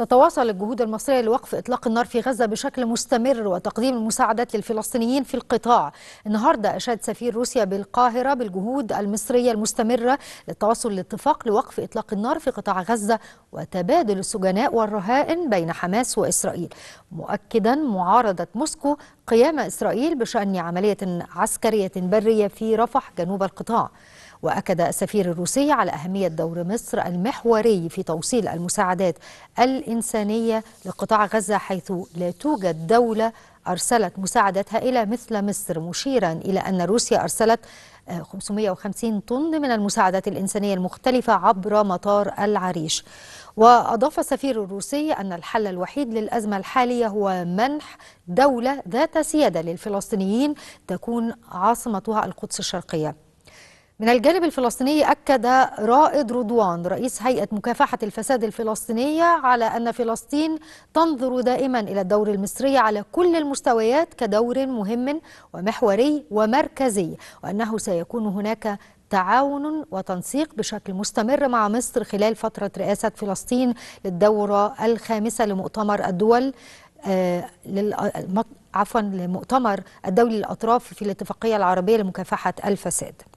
تتواصل الجهود المصرية لوقف إطلاق النار في غزة بشكل مستمر وتقديم المساعدات للفلسطينيين في القطاع النهاردة أشاد سفير روسيا بالقاهرة بالجهود المصرية المستمرة للتوصل لاتفاق لوقف إطلاق النار في قطاع غزة وتبادل السجناء والرهائن بين حماس وإسرائيل مؤكدا معارضة موسكو قيام إسرائيل بشأن عملية عسكرية برية في رفح جنوب القطاع وأكد السفير الروسي على أهمية دور مصر المحوري في توصيل المساعدات الإنسانية لقطاع غزة حيث لا توجد دولة أرسلت مساعدتها إلى مثل مصر مشيرا إلى أن روسيا أرسلت 550 آه، طن من المساعدات الإنسانية المختلفة عبر مطار العريش وأضاف السفير الروسي أن الحل الوحيد للأزمة الحالية هو منح دولة ذات سيادة للفلسطينيين تكون عاصمتها القدس الشرقية من الجانب الفلسطيني أكد رائد رضوان رئيس هيئة مكافحة الفساد الفلسطينية على أن فلسطين تنظر دائما إلى الدور المصري على كل المستويات كدور مهم ومحوري ومركزي وأنه سيكون هناك تعاون وتنسيق بشكل مستمر مع مصر خلال فترة رئاسة فلسطين للدورة الخامسة لمؤتمر الدول آه، آه، عفوا لمؤتمر الدولي للأطراف في الاتفاقية العربية لمكافحة الفساد